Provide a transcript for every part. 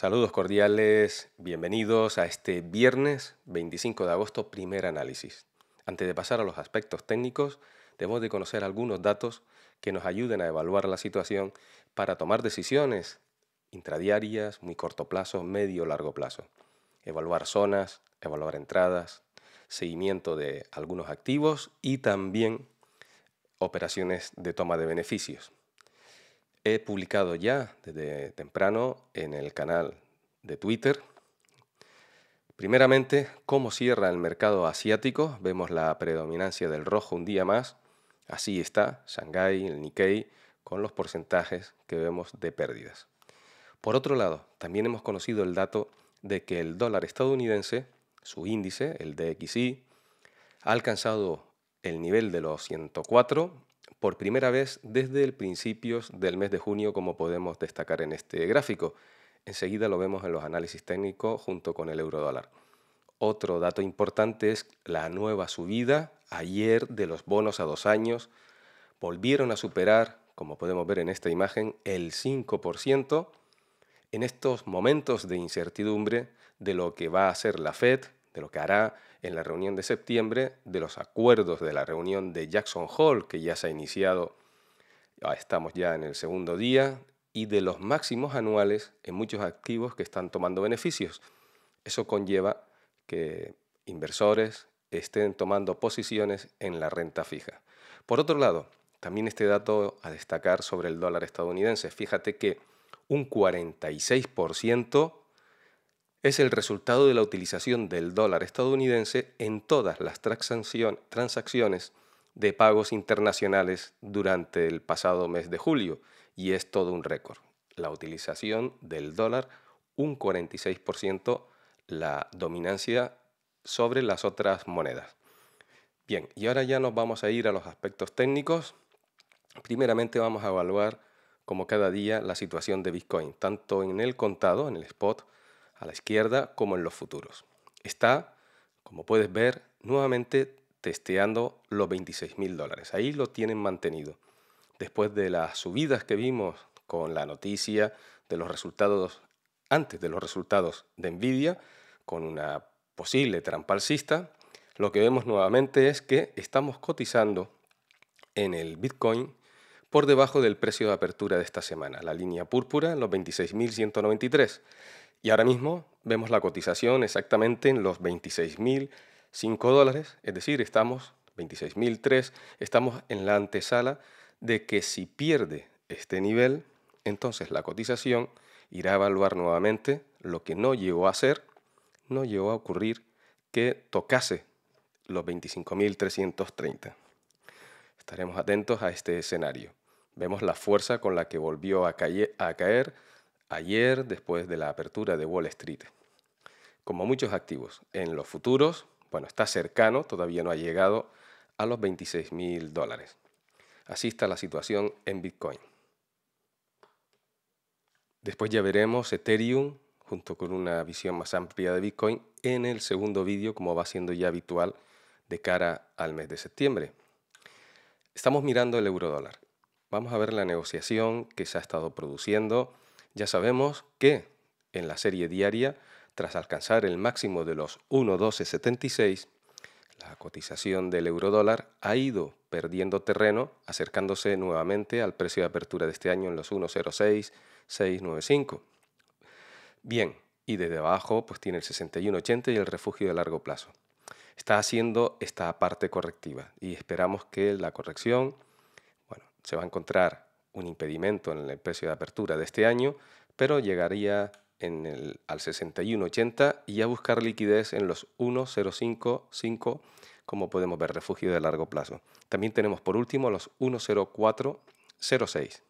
Saludos cordiales, bienvenidos a este viernes 25 de agosto primer análisis. Antes de pasar a los aspectos técnicos, debemos de conocer algunos datos que nos ayuden a evaluar la situación para tomar decisiones intradiarias, muy corto plazo, medio largo plazo. Evaluar zonas, evaluar entradas, seguimiento de algunos activos y también operaciones de toma de beneficios. He publicado ya desde temprano en el canal de Twitter. Primeramente, cómo cierra el mercado asiático. Vemos la predominancia del rojo un día más. Así está Shanghái, el Nikkei, con los porcentajes que vemos de pérdidas. Por otro lado, también hemos conocido el dato de que el dólar estadounidense, su índice, el DXY, ha alcanzado el nivel de los 104 por primera vez desde el principio del mes de junio, como podemos destacar en este gráfico. Enseguida lo vemos en los análisis técnicos junto con el eurodólar. Otro dato importante es la nueva subida ayer de los bonos a dos años. Volvieron a superar, como podemos ver en esta imagen, el 5% en estos momentos de incertidumbre de lo que va a hacer la Fed de lo que hará en la reunión de septiembre, de los acuerdos de la reunión de Jackson Hall, que ya se ha iniciado, ah, estamos ya en el segundo día, y de los máximos anuales en muchos activos que están tomando beneficios. Eso conlleva que inversores estén tomando posiciones en la renta fija. Por otro lado, también este dato a destacar sobre el dólar estadounidense. Fíjate que un 46% es el resultado de la utilización del dólar estadounidense en todas las transacciones de pagos internacionales durante el pasado mes de julio y es todo un récord. La utilización del dólar, un 46% la dominancia sobre las otras monedas. Bien, y ahora ya nos vamos a ir a los aspectos técnicos. Primeramente vamos a evaluar como cada día la situación de Bitcoin, tanto en el contado, en el spot, a la izquierda como en los futuros. Está, como puedes ver, nuevamente testeando los 26 mil dólares. Ahí lo tienen mantenido. Después de las subidas que vimos con la noticia de los resultados, antes de los resultados de Nvidia, con una posible trampa alcista, lo que vemos nuevamente es que estamos cotizando en el Bitcoin por debajo del precio de apertura de esta semana, la línea púrpura en los 26.193. Y ahora mismo vemos la cotización exactamente en los 26.005 dólares, es decir, estamos 26.003, estamos en la antesala de que si pierde este nivel, entonces la cotización irá a evaluar nuevamente lo que no llegó a ser, no llegó a ocurrir que tocase los 25.330. Estaremos atentos a este escenario. Vemos la fuerza con la que volvió a, caer, a caer ayer después de la apertura de Wall Street. Como muchos activos en los futuros, bueno, está cercano, todavía no ha llegado a los 26 mil dólares. Así está la situación en Bitcoin. Después ya veremos Ethereum junto con una visión más amplia de Bitcoin en el segundo vídeo, como va siendo ya habitual de cara al mes de septiembre. Estamos mirando el euro dólar. Vamos a ver la negociación que se ha estado produciendo ya sabemos que en la serie diaria, tras alcanzar el máximo de los 1,1276, la cotización del eurodólar ha ido perdiendo terreno, acercándose nuevamente al precio de apertura de este año en los 1,06695. Bien, y desde abajo pues tiene el 61,80 y el refugio de largo plazo. Está haciendo esta parte correctiva y esperamos que la corrección bueno, se va a encontrar un impedimento en el precio de apertura de este año, pero llegaría al 61,80 y a buscar liquidez en los 1,055 como podemos ver, refugio de largo plazo. También tenemos por último los 1,0406.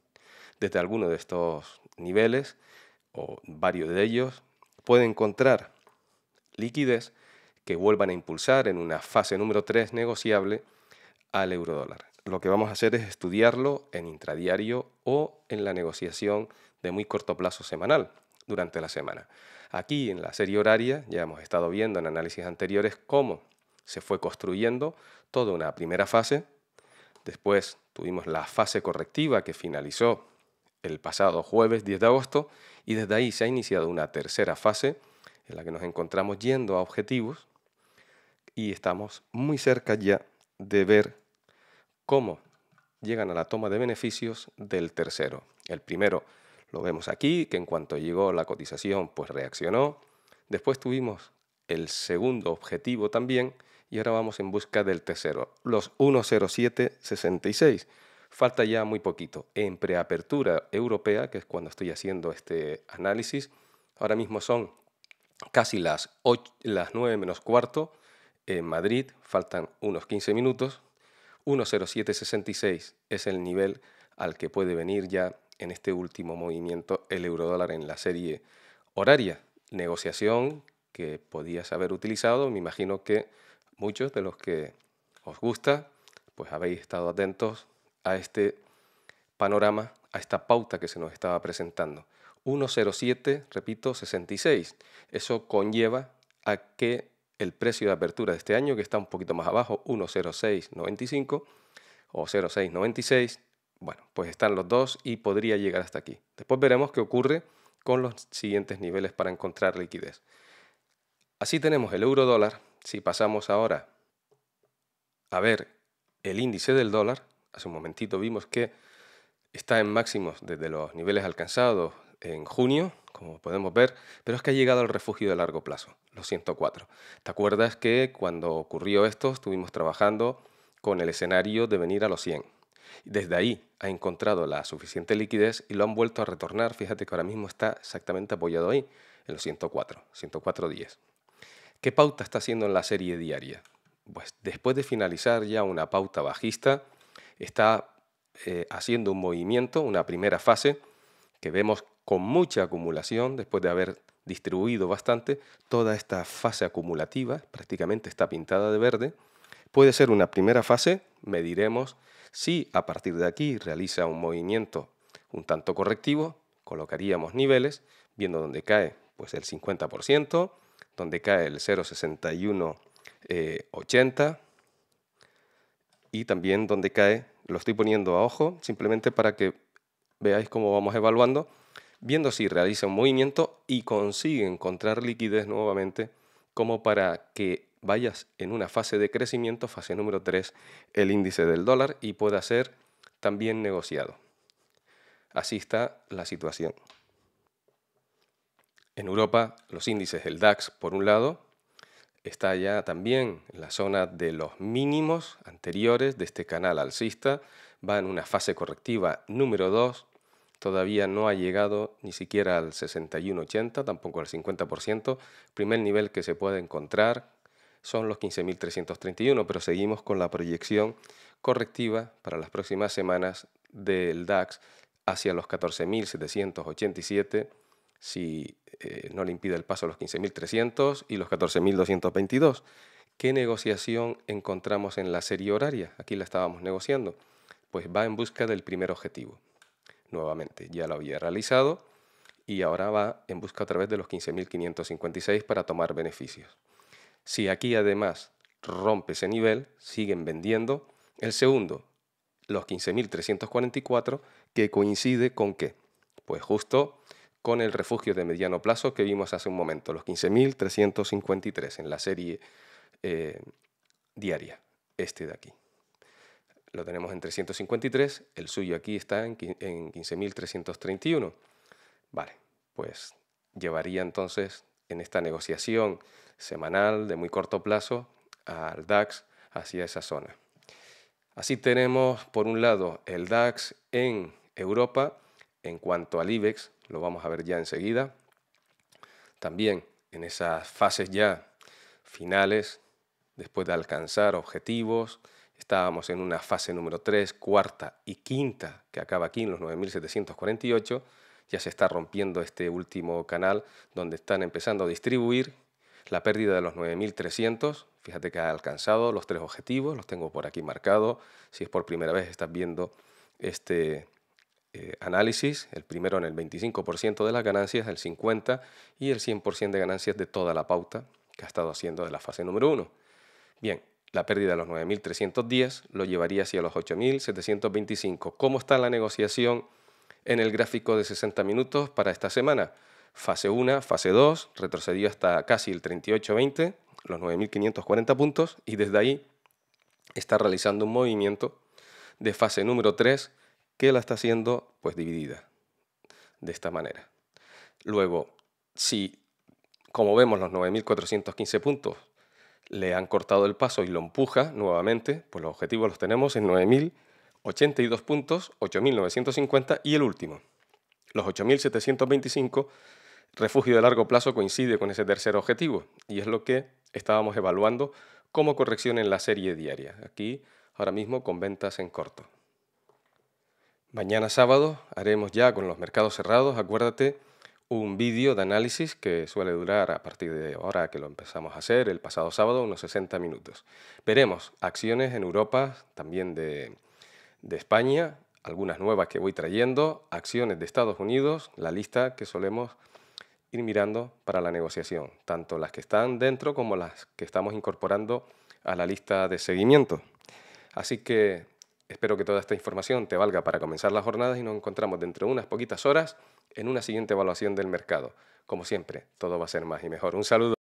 Desde alguno de estos niveles o varios de ellos puede encontrar liquidez que vuelvan a impulsar en una fase número 3 negociable al eurodólar lo que vamos a hacer es estudiarlo en intradiario o en la negociación de muy corto plazo semanal durante la semana. Aquí en la serie horaria ya hemos estado viendo en análisis anteriores cómo se fue construyendo toda una primera fase, después tuvimos la fase correctiva que finalizó el pasado jueves 10 de agosto y desde ahí se ha iniciado una tercera fase en la que nos encontramos yendo a objetivos y estamos muy cerca ya de ver cómo llegan a la toma de beneficios del tercero. El primero lo vemos aquí, que en cuanto llegó la cotización, pues reaccionó. Después tuvimos el segundo objetivo también y ahora vamos en busca del tercero, los 10766. Falta ya muy poquito. En preapertura europea, que es cuando estoy haciendo este análisis, ahora mismo son casi las, las 9 menos cuarto en Madrid, faltan unos 15 minutos, 10766 es el nivel al que puede venir ya en este último movimiento el eurodólar en la serie horaria. Negociación que podías haber utilizado, me imagino que muchos de los que os gusta, pues habéis estado atentos a este panorama, a esta pauta que se nos estaba presentando. 107, repito, 66. Eso conlleva a que el precio de apertura de este año, que está un poquito más abajo, 1.0695 o 0.696. Bueno, pues están los dos y podría llegar hasta aquí. Después veremos qué ocurre con los siguientes niveles para encontrar liquidez. Así tenemos el euro dólar. Si pasamos ahora a ver el índice del dólar, hace un momentito vimos que está en máximos desde los niveles alcanzados en junio, como podemos ver, pero es que ha llegado al refugio de largo plazo, los 104. ¿Te acuerdas que cuando ocurrió esto estuvimos trabajando con el escenario de venir a los 100? Desde ahí ha encontrado la suficiente liquidez y lo han vuelto a retornar. Fíjate que ahora mismo está exactamente apoyado ahí, en los 104, 104.10. ¿Qué pauta está haciendo en la serie diaria? Pues después de finalizar ya una pauta bajista, está eh, haciendo un movimiento, una primera fase, que vemos con mucha acumulación, después de haber distribuido bastante, toda esta fase acumulativa prácticamente está pintada de verde. Puede ser una primera fase, mediremos si a partir de aquí realiza un movimiento un tanto correctivo, colocaríamos niveles, viendo dónde cae pues el 50%, dónde cae el 0,6180 eh, y también dónde cae, lo estoy poniendo a ojo, simplemente para que veáis cómo vamos evaluando viendo si realiza un movimiento y consigue encontrar liquidez nuevamente como para que vayas en una fase de crecimiento, fase número 3, el índice del dólar y pueda ser también negociado. Así está la situación. En Europa, los índices del DAX, por un lado, está ya también en la zona de los mínimos anteriores de este canal alcista, va en una fase correctiva número 2 todavía no ha llegado ni siquiera al 61,80, tampoco al 50%. primer nivel que se puede encontrar son los 15.331, pero seguimos con la proyección correctiva para las próximas semanas del DAX hacia los 14.787, si eh, no le impide el paso a los 15.300 y los 14.222. ¿Qué negociación encontramos en la serie horaria? Aquí la estábamos negociando. Pues va en busca del primer objetivo nuevamente. Ya lo había realizado y ahora va en busca a través de los 15.556 para tomar beneficios. Si aquí además rompe ese nivel, siguen vendiendo. El segundo, los 15.344, que coincide con qué? Pues justo con el refugio de mediano plazo que vimos hace un momento, los 15.353 en la serie eh, diaria, este de aquí lo tenemos en 353, el suyo aquí está en 15.331. Vale, pues llevaría entonces en esta negociación semanal de muy corto plazo al DAX hacia esa zona. Así tenemos por un lado el DAX en Europa, en cuanto al IBEX, lo vamos a ver ya enseguida, también en esas fases ya finales, después de alcanzar objetivos, Estábamos en una fase número 3, cuarta y quinta, que acaba aquí en los 9748. Ya se está rompiendo este último canal donde están empezando a distribuir la pérdida de los 9300. Fíjate que ha alcanzado los tres objetivos, los tengo por aquí marcados. Si es por primera vez estás viendo este eh, análisis, el primero en el 25% de las ganancias, el 50% y el 100% de ganancias de toda la pauta que ha estado haciendo de la fase número 1. Bien, la pérdida de los 9.310 lo llevaría hacia los 8.725. ¿Cómo está la negociación en el gráfico de 60 minutos para esta semana? Fase 1, fase 2, retrocedió hasta casi el 38.20, los 9.540 puntos, y desde ahí está realizando un movimiento de fase número 3 que la está haciendo pues dividida de esta manera. Luego, si como vemos los 9.415 puntos le han cortado el paso y lo empuja nuevamente, pues los objetivos los tenemos en 9.082 puntos, 8.950 y el último, los 8.725, refugio de largo plazo coincide con ese tercer objetivo y es lo que estábamos evaluando como corrección en la serie diaria, aquí ahora mismo con ventas en corto. Mañana sábado haremos ya con los mercados cerrados, acuérdate, un vídeo de análisis que suele durar a partir de ahora que lo empezamos a hacer, el pasado sábado, unos 60 minutos. Veremos acciones en Europa, también de, de España, algunas nuevas que voy trayendo, acciones de Estados Unidos, la lista que solemos ir mirando para la negociación, tanto las que están dentro como las que estamos incorporando a la lista de seguimiento. Así que Espero que toda esta información te valga para comenzar las jornadas y nos encontramos dentro de unas poquitas horas en una siguiente evaluación del mercado. Como siempre, todo va a ser más y mejor. Un saludo.